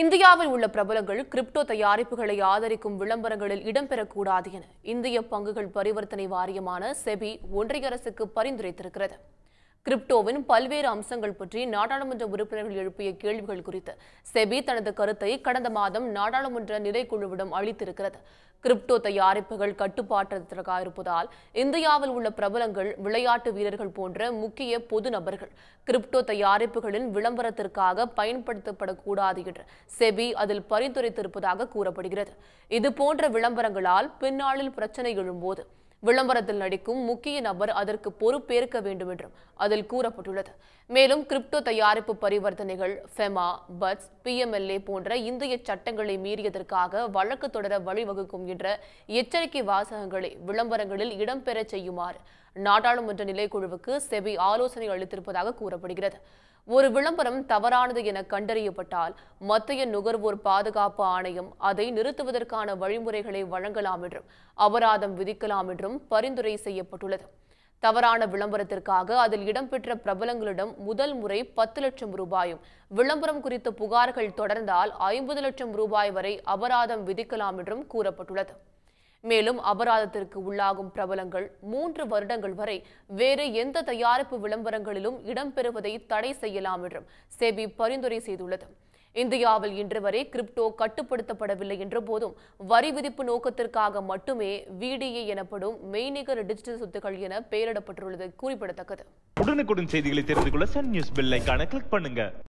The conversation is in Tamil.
இந்தியாவில் உள்ள பிரபலங்கள் கிரிப்டோ தயாரிப்புகளை ஆதரிக்கும் விளம்பரங்களில் இடம்பெறக்கூடாது என இந்திய பங்குகள் பரிவர்த்தனை வாரியமான செபி ஒன்றிய அரசுக்கு பரிந்துரைத்திருக்கிறது கிரிப்டோவின் பல்வேறு அம்சங்கள் பற்றி நாடாளுமன்ற உறுப்பினர்கள் எழுப்பிய கேள்விகள் குறித்து செபி தனது கருத்தை கடந்த மாதம் நாடாளுமன்ற நிலைக்குழுவிடம் அளித்திருக்கிறது கிரிப்டோ தயாரிப்புகள் கட்டுப்பாட்டற்றதாக இருப்பதால் இந்தியாவில் உள்ள பிரபலங்கள் விளையாட்டு வீரர்கள் போன்ற முக்கிய பொது நபர்கள் கிரிப்டோ தயாரிப்புகளின் விளம்பரத்திற்காக பயன்படுத்தப்படக்கூடாது என்று செபி அதில் பரிந்துரைத்திருப்பதாக கூறப்படுகிறது இதுபோன்ற விளம்பரங்களால் பின்னாளில் பிரச்சனை எழும்போது விளம்பரத்தில் நடிக்கும் முக்கிய நபர் அதற்கு பொறுப்பேற்க வேண்டும் என்றும் அதில் கூறப்பட்டுள்ளது மேலும் கிரிப்டோ தயாரிப்பு பரிவர்த்தனைகள் ஃபெமா பட்ஸ் பிஎம்எல்ஏ போன்ற இந்திய சட்டங்களை மீறியதற்காக வழக்கு தொடர வழிவகுக்கும் என்ற எச்சரிக்கை வாசகங்களை விளம்பரங்களில் இடம்பெற செய்யுமாறு நாடாளுமன்ற நிலைக்குழுவுக்கு செபி ஆலோசனை அளித்திருப்பதாக கூறப்படுகிறது ஒரு விளம்பரம் தவறானது என கண்டறியப்பட்டால் மத்திய நுகர்வோர் பாதுகாப்பு ஆணையம் அதை நிறுத்துவதற்கான வழிமுறைகளை வழங்கலாம் என்றும் அபராதம் விதிக்கலாம் என்றும் என்றும் பரிந்துரை செய்யப்பட்டுள்ளது தவறான விளம்பரத்திற்காக அதில் இடம்பெற்ற பிரபலங்களிடம் முதல் முறை பத்து லட்சம் ரூபாயும் விளம்பரம் குறித்த புகார்கள் தொடர்ந்தால் ஐம்பது லட்சம் ரூபாய் வரை அபராதம் விதிக்கலாம் என்றும் கூறப்பட்டுள்ளது மேலும் அபராதத்திற்கு உள்ளாகும் பிரபலங்கள் மூன்று வருடங்கள் வரை வேறு எந்த தயாரிப்பு விளம்பரங்களிலும் இடம்பெறுவதை தடை செய்யலாம் என்றும் செபி பரிந்துரை செய்துள்ளது இந்தியாவில் இன்று வரை கிரிப்டோ கட்டுப்படுத்தப்படவில்லை என்ற போதும் வரி விதிப்பு நோக்கத்திற்காக மட்டுமே விடிஏ எனப்படும் மெய்நிகர் டிஜிட்டல் சொத்துக்கள் என பெயரிடப்பட்டுள்ளது குறிப்பிடத்தக்கது உடனுக்குடன் செய்திகளை தெரிந்து கொள்ள சன் நியூஸ் கிளிக் பண்ணுங்க